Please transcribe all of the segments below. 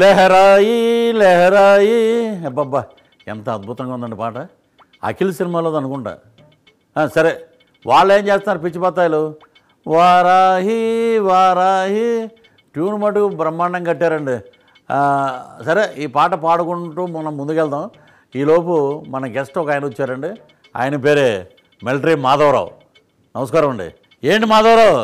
లెహరాయి లెహరాయి అబ్బబ్బా ఎంత అద్భుతంగా ఉందండి పాట అఖిల్ సినిమాలో అనుకుంటా సరే వాళ్ళు ఏం చేస్తున్నారు పిచ్చి బత్తాయిలు వారాహి వారాహి ట్యూన్ మటుకు బ్రహ్మాండం కట్టారండి సరే ఈ పాట పాడుకుంటూ మనం ముందుకెళ్దాం ఈలోపు మన గెస్ట్ ఒక ఆయన వచ్చారండి ఆయన పేరే మిలిటరీ మాధవరావు నమస్కారం అండి ఏంటి మాధవరావు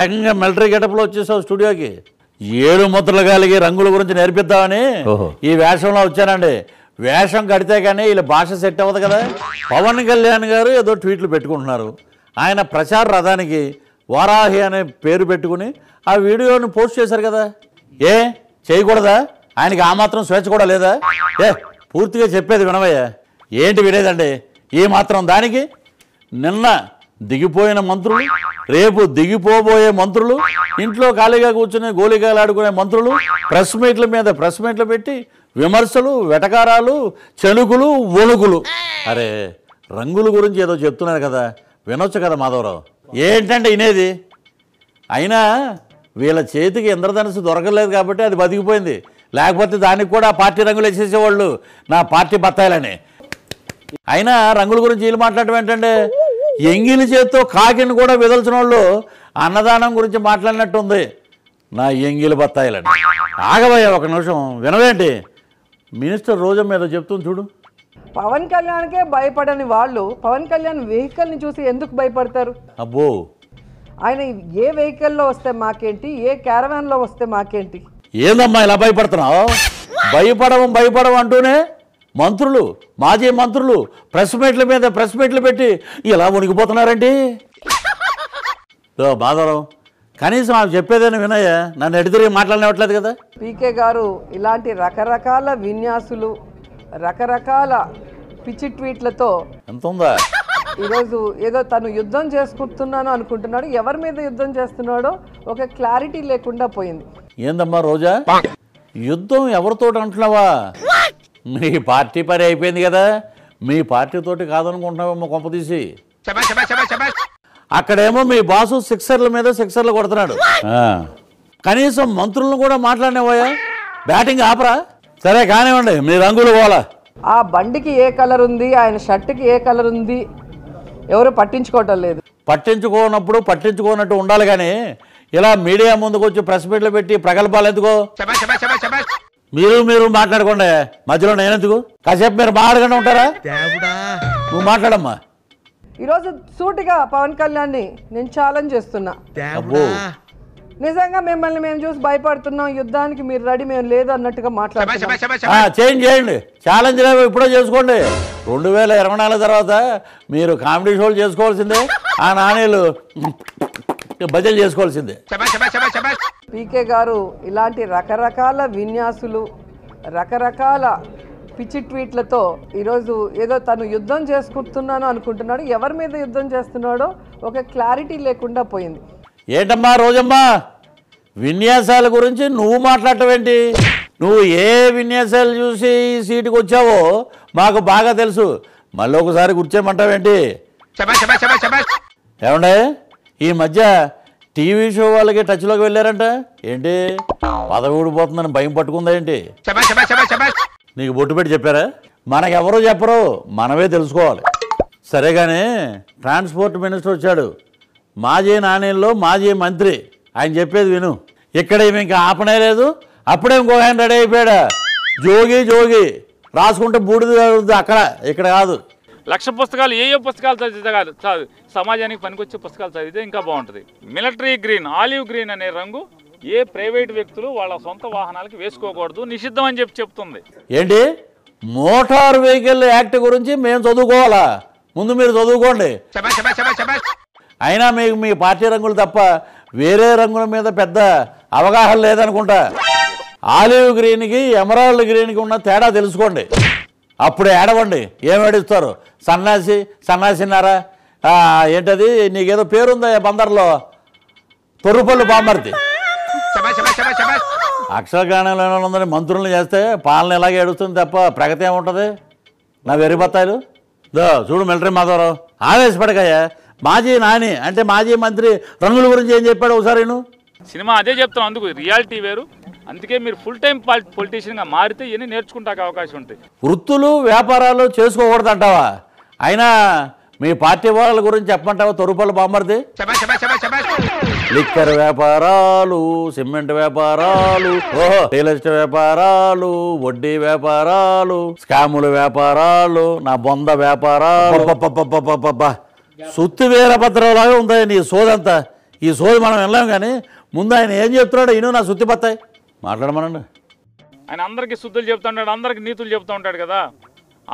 ఏకంగా మిలిటరీ గెటప్లో వచ్చేసావు స్టూడియోకి ఏడు ముద్రలు కలిగి రంగుల గురించి నేర్పిద్దామని ఈ వేషంలో వచ్చానండి వేషం కడితే కానీ వీళ్ళ భాష సెట్ అవ్వదు కదా పవన్ కళ్యాణ్ గారు ఏదో ట్వీట్లు పెట్టుకుంటున్నారు ఆయన ప్రచార రథానికి వారాహి అనే పేరు పెట్టుకుని ఆ వీడియోని పోస్ట్ చేశారు కదా ఏ చేయకూడదా ఆయనకి ఆ మాత్రం స్వేచ్ఛ కూడా లేదా ఏ పూర్తిగా చెప్పేది వినవయ్యా ఏంటి వినేదండి ఏ మాత్రం దానికి నిన్న దిగిపోయిన మంత్రులు రేపు దిగిపోబోయే మంత్రులు ఇంట్లో ఖాళీగా కూర్చునే గోళీగాలాడుకునే మంత్రులు ప్రెస్ మీట్ల మీద ప్రెస్ మీట్లు పెట్టి విమర్శలు వెటకారాలు చెనుకులు ఒలుగులు అరే రంగుల గురించి ఏదో చెప్తున్నారు కదా వినొచ్చు కదా మాధవరావు ఏంటంటే ఇనేది అయినా వీళ్ళ చేతికి ఇంద్రధనుసు దొరకలేదు కాబట్టి అది బతికిపోయింది లేకపోతే దానికి కూడా పార్టీ రంగులు వేసేసేవాళ్ళు నా పార్టీ బత్తాయిలని అయినా రంగుల గురించి వీళ్ళు మాట్లాడటం ఏంటంటే ఎంగిలి చేత్తో కాకిని కూడా విదల్చిన వాళ్ళు అన్నదానం గురించి మాట్లాడినట్టుంది నా ఎంగిలి బత్తాయిలండి ఆగబోయా ఒక నిమిషం వినవేంటి మినిస్టర్ రోజు మీద చెప్తుంది చూడు పవన్ కళ్యాణ్కే భయపడని వాళ్ళు పవన్ కళ్యాణ్ వెహికల్ని చూసి ఎందుకు భయపడతారు అబ్బో ఆయన ఏ వెహికల్లో వస్తే మాకేంటి ఏ క్యారవాన్లో వస్తే మాకేంటి ఏందమ్మా ఇలా భయపడుతున్నావు భయపడము భయపడము అంటూనే మంత్రులు మాజీ మంత్రులు ప్రెస్ మీట్ల మీద ప్రెస్ మీట్లు పెట్టి ఇలా ఉనికిపోతున్నారండి బాధరం కనీసం ఆమె చెప్పేదని వినయ్య నన్ను ఎడిదిరిగి మాట్లాడినట్లేదు కదా పీకే గారు ఇలాంటి రకరకాల విన్యాసులు రకరకాల పిచ్చి ట్వీట్లతో ఎంత ఉందా ఈరోజు ఏదో తను యుద్ధం చేసుకుంటున్నాను అనుకుంటున్నాడు ఎవరి మీద యుద్ధం చేస్తున్నాడో ఒక క్లారిటీ లేకుండా పోయింది ఏందమ్మా రోజా యుద్ధం ఎవరితో అంటున్నావా మీ పార్టీ పని అయిపోయింది కదా మీ పార్టీతోటి కొంప తీసి అక్కడేమో మీ బాసు సిక్సర్ల మీద సిక్సర్లు కొడుతున్నాడు కనీసం మంత్రులను కూడా మాట్లాడినవోయా బ్యాటింగ్ ఆపరా సరే కానివ్వండి మీ రంగులు పోలా ఆ బండికి ఏ కలర్ ఉంది ఆయన షర్ట్కి ఏ కలర్ ఉంది ఎవరు పట్టించుకోవటం లేదు పట్టించుకోనప్పుడు పట్టించుకోనట్టు ఉండాలి కానీ ఇలా మీడియా ముందుకు వచ్చి ప్రెస్ మీట్లు పెట్టి ప్రగల్భాలు ఎందుకో మీరు మీరు మాట్లాడకుండా మధ్యలో నేనెందుకు కాసేపు మీరు మాట్లాడకుండా ఉంటారా నువ్వు మాట్లాడమ్మా ఈరోజు సూటిగా పవన్ కళ్యాణ్ ని నేను ఛాలెంజ్ చేస్తున్నా నిజంగా మిమ్మల్ని మేము చూసి భయపడుతున్నాం యుద్ధానికి మీరు రెడీ మేము లేదు అన్నట్టుగా మాట్లాడుతున్నాం చేయండి చేయండి ఛాలెంజ్ లేవు ఇప్పుడే చేసుకోండి రెండు వేల ఇరవై నాలుగు తర్వాత మీరు కామెడీ షోలు చేసుకోవాల్సిందే ఆ నాణ్యాలు భజన చేసుకోవాల్సిందే పీకే గారు ఇలాంటి రకరకాల విన్యాసులు రకరకాల పిచ్చి ట్వీట్లతో ఈరోజు ఏదో తను యుద్ధం చేసుకుంటున్నాను అనుకుంటున్నాడు ఎవరి మీద యుద్ధం చేస్తున్నాడో ఒక క్లారిటీ లేకుండా పోయింది ఏంటమ్మా రోజమ్మా విన్యాసాల గురించి నువ్వు మాట్లాడటం ఏంటి నువ్వు ఏ విన్యాసాలు చూసి ఈ సీటుకు వచ్చావో మాకు బాగా తెలుసు మళ్ళీ ఒకసారి గుర్చేమంటావేంటి ఏమండే ఈ మధ్య టీవీ షో వాళ్ళకి టచ్లోకి వెళ్ళారంట ఏంటి పదవి ఊడిపోతుందని భయం పట్టుకుందా ఏంటి నీకు బొట్టు పెట్టి చెప్పారా మనకెవరో చెప్పరు మనమే తెలుసుకోవాలి సరే కానీ ట్రాన్స్పోర్ట్ మినిస్టర్ వచ్చాడు మాజీ నాణ్యంలో మాజీ మంత్రి ఆయన చెప్పేది విను ఇక్కడ ఇంకా ఆపనే లేదు అప్పుడే ఇంకో ఆయన రెడీ అయిపోయాడు జోగి జోగి రాసుకుంటే బూడిద అక్కడ ఇక్కడ కాదు లక్ష పుస్తకాలు ఏ ఏ పుస్తకాలు చదివితే సమాజానికి పనికొచ్చే పుస్తకాలు చదివితే ఇంకా బాగుంటుంది మిలిటరీ గ్రీన్ ఆలివ్ గ్రీన్ అనే రంగు ఏ ప్రైవేట్ వ్యక్తులు వాళ్ళ సొంత వాహనాలకి వేసుకోకూడదు నిషిద్ధం అని చెప్పి చెప్తుంది ఏంటి మోటార్ వెహికల్ యాక్ట్ గురించి మేము చదువుకోవాలా ముందు మీరు చదువుకోండి అయినా మీకు మీ పార్టీ రంగులు తప్ప వేరే రంగుల మీద పెద్ద అవగాహన లేదనుకుంటా ఆలివ్ గ్రీన్కి ఎమరాల్డ్ గ్రీన్కి ఉన్న తేడా తెలుసుకోండి అప్పుడు ఏడవండి ఏం ఏడుస్తారు సన్నాసి సన్నాసిన్నారా ఏంటది నీకేదో పేరుందా బందర్లో తొర్రుపల్లి బామ్మర్ది అక్షరగాణంలో ఉందని మంత్రులను చేస్తే పాలన ఇలాగే ఏడుస్తుంది తప్ప ప్రగతి ఏముంటుంది నా వెర్రి బత్తాయిలు దో చూడు మిలిటరీ మాధవరావు ఆవేశపడకయ్యా మాజీ నాని అంటే మాజీ మంత్రి రంగుల గురించి ఏం చెప్పాడు ఒకసారి సినిమా అదే చెప్తాను అందుకు రియాలిటీ వేరు అందుకే మీరు ఫుల్ టైం గా మారితే ఇవన్నీ నేర్చుకుంటాక అవకాశం ఉంది వృత్తులు వ్యాపారాలు అంటావా అయినా మీ పార్టీ వాళ్ళ గురించి చెప్పమంటావా తొరుపల్లి బామ్మర్ది లిక్కర్ వ్యాపారాలు సిమెంట్ వ్యాపారాలు రియల్ ఎస్టేట్ వ్యాపారాలు వడ్డీ వ్యాపారాలు స్కాముల వ్యాపారాలు నా బొంద వ్యాపారాలు సుత్తి వీరభద్రలాగా ఉందా నీ సోదంతా ఈ సోది మనం వెళ్ళాం కానీ ముందు ఆయన ఏం చెప్తున్నాడో ఇను నా సుత్తి పత్తాయి మాట్లాడమనండి ఆయన అందరికీ శుద్ధులు చెప్తూ ఉంటాడు అందరికీ నీతులు చెప్తూ ఉంటాడు కదా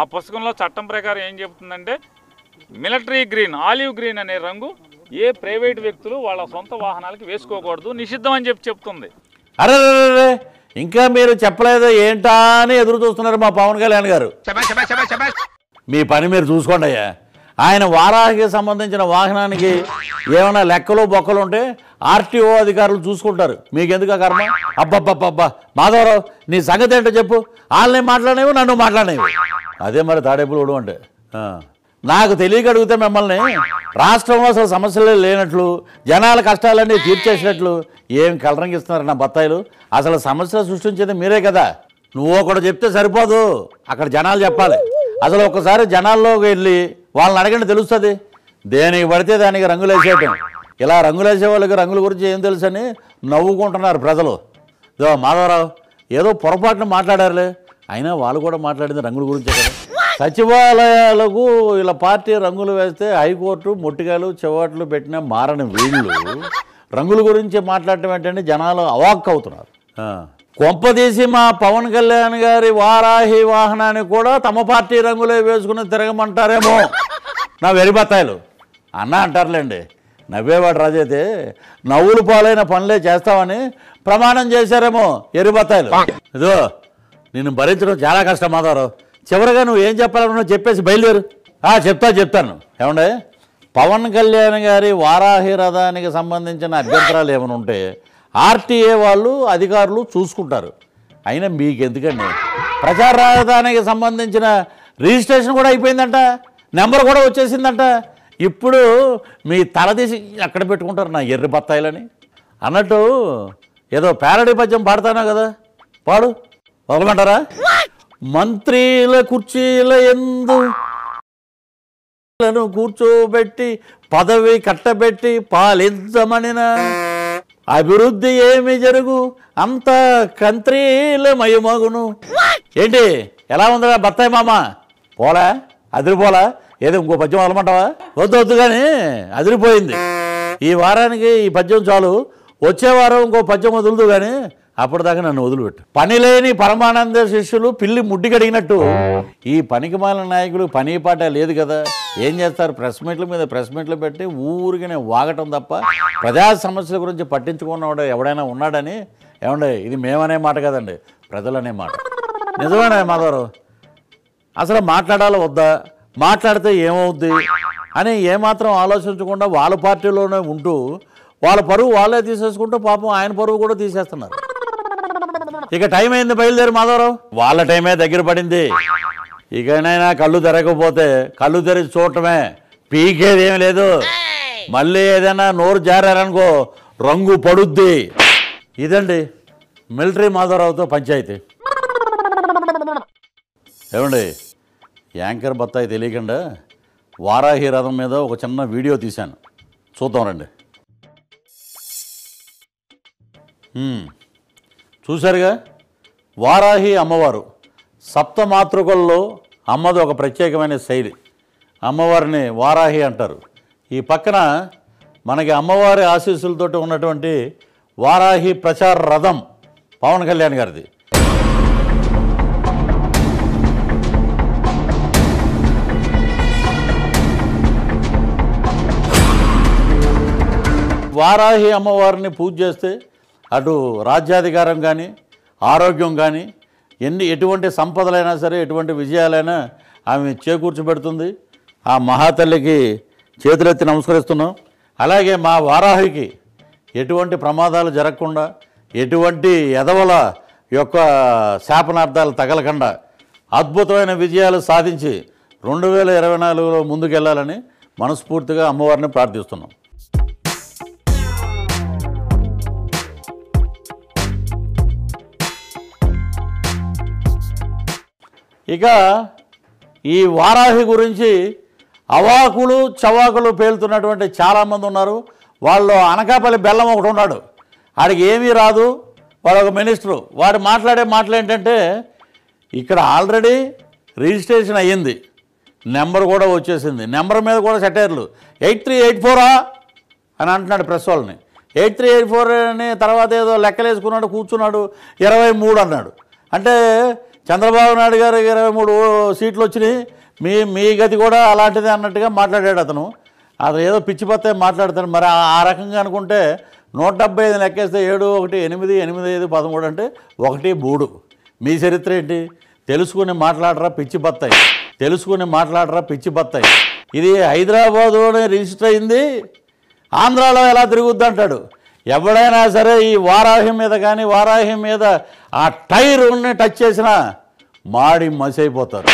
ఆ పుస్తకంలో చట్టం ప్రకారం ఏం చెబుతుందంటే మిలిటరీ గ్రీన్ ఆలివ్ గ్రీన్ అనే రంగు ఏ ప్రైవేట్ వ్యక్తులు వాళ్ళ సొంత వాహనాలకి వేసుకోకూడదు నిషిద్ధం అని చెప్పి చెప్తుంది అరే ఇంకా మీరు చెప్పలేదు ఏంటా అని ఎదురు చూస్తున్నారు మా పవన్ కళ్యాణ్ గారు మీ పని మీరు చూసుకోండి అయ్యా ఆయన వారానికి సంబంధించిన వాహనానికి ఏమైనా లెక్కలు బొక్కలు ఉంటే ఆర్టీఓ అధికారులు చూసుకుంటారు మీకెందుకు కర్మ అబ్బబ్బబ్బబ్బా మాధవరావు నీ సంగతి ఏంటో చెప్పు వాళ్ళని మాట్లాడేవి నన్ను మాట్లాడేవి అదే మరి తాడేపులోడు అంటే నాకు తెలియక అడిగితే మిమ్మల్ని రాష్ట్రంలో అసలు సమస్యలే లేనట్లు జనాల కష్టాలన్నీ తీర్చేసినట్లు ఏం కలరంగిస్తున్నారు నా బత్తాయిలు అసలు సమస్యలు సృష్టించేది మీరే కదా నువ్వు ఒకటి చెప్తే సరిపోదు అక్కడ జనాలు చెప్పాలి అసలు ఒకసారి జనాల్లోకి వెళ్ళి వాళ్ళని అడగండి తెలుస్తుంది దేనికి పడితే దానికి రంగులేసేయటం ఇలా రంగులేసే వాళ్ళకి రంగుల గురించి ఏం తెలుసు అని నవ్వుకుంటున్నారు ప్రజలు ఇదో మాధవరావు ఏదో పొరపాటున మాట్లాడారులే అయినా వాళ్ళు కూడా మాట్లాడింది రంగుల గురించే కదా సచివాలయాలకు ఇలా పార్టీ రంగులు వేస్తే హైకోర్టు మొట్టికాయలు చెవాట్లు పెట్టిన మారని వీళ్ళు రంగుల గురించి మాట్లాడటం ఏంటంటే జనాలు అవాక్ అవుతున్నారు కొంపదీసి మా పవన్ కళ్యాణ్ గారి వారాహి వాహనాన్ని కూడా తమ పార్టీ రంగులే వేసుకుని తిరగమంటారేమో నా వెరిబత్తాయిలు అన్న అంటారులేండి నవ్వేవాడు రాజైతే నవ్వులు పాలైన పనులే చేస్తామని ప్రమాణం చేశారేమో ఎరిబత్తాయిలు ఇదో నిన్ను భరించడం చాలా కష్టం మాధవరావు చివరిగా నువ్వు ఏం చెప్పాలన్నా చెప్పేసి బయలుదేరు ఆ చెప్తా చెప్తాను ఏమండే పవన్ కళ్యాణ్ గారి వారాహి రథానికి సంబంధించిన అభ్యంతరాలు ఏమైనా ఉంటే ఆర్టీఏ వాళ్ళు అధికారులు చూసుకుంటారు అయినా మీకు ఎందుకండి ప్రచార రాజధానికి సంబంధించిన రిజిస్ట్రేషన్ కూడా అయిపోయిందంట నెంబర్ కూడా వచ్చేసిందంట ఇప్పుడు మీ తలదీసి ఎక్కడ పెట్టుకుంటారు నా ఎర్రి బత్తాయిలని అన్నట్టు ఏదో పేరడీ పద్యం పాడతానా కదా పాడు వదలమంటారా మంత్రిల కుర్చీల ఎందు కూర్చోబెట్టి పదవి కట్టబెట్టి పాలించమనిన అభివృద్ధి ఏమి జరుగు అంత మయమగును ఏంటి ఎలా ఉందా బత్తాయి మామ పోలా అదిరిపోలా ఏదో ఇంకో పద్యం అలమంటావా వద్దు వద్దు కానీ అదిరిపోయింది ఈ వారానికి ఈ పద్యం చాలు వచ్చే వారం ఇంకో పద్యం వదులుదు కానీ అప్పటిదాకా నన్ను వదిలిపెట్టు పని లేని పరమానంద శిష్యులు పిల్లి ముడ్డి కడిగినట్టు ఈ పనికిమాల నాయకులు పని పాట లేదు కదా ఏం చేస్తారు ప్రెస్ మీట్ల మీద ప్రెస్ మీట్లు పెట్టి ఊరికనే వాగటం తప్ప ప్రజా సమస్యల గురించి పట్టించుకున్నవాడు ఎవడైనా ఉన్నాడని ఏమండే ఇది మేమనే మాట కదండి ప్రజలనే మాట నిజమేనా మాధవరావు అసలు మాట్లాడాలి వద్దా మాట్లాడితే ఏమవుద్ది అని ఏమాత్రం ఆలోచించకుండా వాళ్ళ పార్టీలోనే ఉంటూ వాళ్ళ పరువు వాళ్ళే తీసేసుకుంటూ పాపం ఆయన పరువు కూడా తీసేస్తున్నారు ఇక టైం అయింది బయలుదేరి మాధవరావు వాళ్ళ టైమే దగ్గర పడింది ఇకనైనా కళ్ళు తెరకపోతే కళ్ళు తెరిచి చూడటమే పీకేది ఏం లేదు మళ్ళీ ఏదైనా నోరు జారనుకో రంగు పడుద్ది ఇదండి మిలిటరీ మాధవరావుతో పంచాయతీ ఏమండి యాంకర్ బత్తాయి తెలియకుండా వారాహి రథం మీద ఒక చిన్న వీడియో తీశాను చూద్దాం రండి చూశారుగా వారాహి అమ్మవారు సప్త మాతృకల్లో అమ్మది ఒక ప్రత్యేకమైన శైలి అమ్మవారిని వారాహి అంటారు ఈ పక్కన మనకి అమ్మవారి ఆశీస్సులతో ఉన్నటువంటి వారాహి ప్రచార రథం పవన్ కళ్యాణ్ గారిది వారాహి అమ్మవారిని పూజ చేస్తే అటు రాజ్యాధికారం కానీ ఆరోగ్యం కానీ ఎన్ని ఎటువంటి సంపదలైనా సరే ఎటువంటి విజయాలైనా ఆమె చేకూర్చబెడుతుంది ఆ మహాతల్లికి చేతులెత్తి నమస్కరిస్తున్నాం అలాగే మా వారాహికి ఎటువంటి ప్రమాదాలు జరగకుండా ఎటువంటి ఎదవల యొక్క శాపనార్థాలు తగలకుండా అద్భుతమైన విజయాలు సాధించి రెండు వేల ఇరవై నాలుగులో ముందుకెళ్లాలని మనస్ఫూర్తిగా అమ్మవారిని ప్రార్థిస్తున్నాం ఇక ఈ వారాహి గురించి అవాకులు చవాకులు పేలుతున్నటువంటి చాలామంది ఉన్నారు వాళ్ళు అనకాపల్లి బెల్లం ఒకటి ఉన్నాడు ఆడికి ఏమీ రాదు వాడు ఒక మినిస్టరు వాడు మాట్లాడే మాటలు ఏంటంటే ఇక్కడ ఆల్రెడీ రిజిస్ట్రేషన్ అయ్యింది నెంబర్ కూడా వచ్చేసింది నెంబర్ మీద కూడా సెటైర్లు ఎయిట్ త్రీ ఎయిట్ ఫోరా అని అంటున్నాడు ప్రెస్ వాళ్ళని ఎయిట్ త్రీ ఎయిట్ ఫోర్ అని తర్వాత ఏదో లెక్కలేసుకున్నాడు కూర్చున్నాడు ఇరవై మూడు అన్నాడు అంటే చంద్రబాబు నాయుడు గారు ఇరవై మూడు సీట్లు వచ్చినాయి మీ మీ గతి కూడా అలాంటిది అన్నట్టుగా మాట్లాడాడు అతను అది ఏదో పిచ్చిపోతే మాట్లాడతాను మరి ఆ రకంగా అనుకుంటే నూట డెబ్బై ఐదు లెక్కేస్తే ఏడు ఒకటి ఎనిమిది ఎనిమిది ఐదు పదమూడు అంటే ఒకటి మూడు మీ చరిత్ర ఏంటి తెలుసుకుని మాట్లాడరా పిచ్చి బత్తాయి తెలుసుకుని మాట్లాడరా పిచ్చి బత్తాయి ఇది హైదరాబాదులోనే రిజిస్టర్ అయింది ఆంధ్రాలో ఎలా తిరుగుద్ది అంటాడు ఎవడైనా సరే ఈ వారాహ్యం మీద కానీ వారాహ్యం మీద ఆ టైర్ టచ్ చేసినా మాడి మసైపోతారు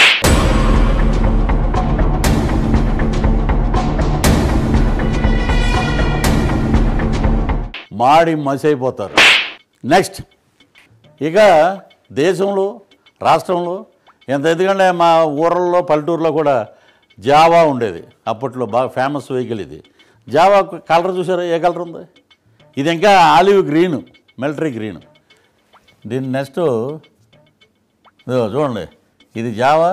మాడి మసైపోతారు నెక్స్ట్ ఇక దేశంలో రాష్ట్రంలో ఎంత ఎందుకంటే మా ఊర్లలో పల్లెటూరులో కూడా జావా ఉండేది అప్పట్లో బాగా ఫేమస్ వెహికల్ ఇది జావా కలర్ చూసారా ఏ కలర్ ఉంది ఇది ఇంకా ఆలివ్ గ్రీన్ మిలిటరీ గ్రీన్ దీని నెక్స్ట్ చూడండి ఇది జావా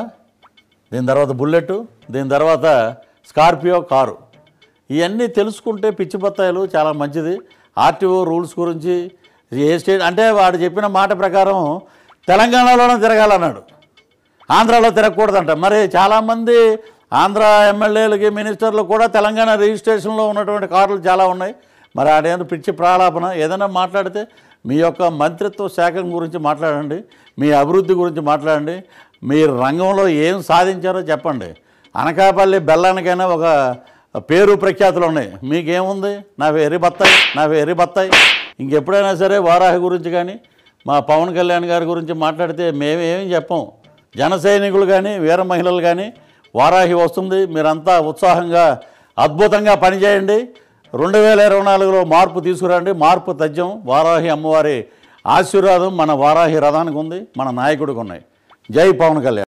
దీని తర్వాత బుల్లెట్ దీని తర్వాత స్కార్పియో కారు ఇవన్నీ తెలుసుకుంటే పిచ్చి బత్తాయిలు చాలా మంచిది ఆర్టీఓ రూల్స్ గురించి ఏ స్టేట్ అంటే వాడు చెప్పిన మాట ప్రకారం తెలంగాణలోనే తిరగాలన్నాడు ఆంధ్రాలో తిరగకూడదంట మరి చాలామంది ఆంధ్ర ఎమ్మెల్యేలకి మినిస్టర్లు కూడా తెలంగాణ రిజిస్ట్రేషన్లో ఉన్నటువంటి కార్లు చాలా ఉన్నాయి మరి ఏదో పిచ్చి ప్రాలాపన ఏదైనా మాట్లాడితే మీ యొక్క మంత్రిత్వ శాఖ గురించి మాట్లాడండి మీ అభివృద్ధి గురించి మాట్లాడండి మీ రంగంలో ఏం సాధించారో చెప్పండి అనకాపల్లి బెల్లానికైనా ఒక పేరు ప్రఖ్యాతులు ఉన్నాయి మీకేముంది నా వెర్రి బత్తాయి నా వెర్రి బత్తాయి ఇంకెప్పుడైనా సరే వారాహి గురించి కానీ మా పవన్ కళ్యాణ్ గారి గురించి మాట్లాడితే మేమేమి చెప్పం జన సైనికులు కానీ వీర మహిళలు కానీ వారాహి వస్తుంది మీరంతా ఉత్సాహంగా అద్భుతంగా పనిచేయండి రెండు వేల ఇరవై నాలుగులో మార్పు తీసుకురండి మార్పు తథ్యం వారాహి అమ్మవారి ఆశీర్వాదం మన వారాహి రథానికి ఉంది మన నాయకుడికి ఉన్నాయి జై పవన్ కళ్యాణ్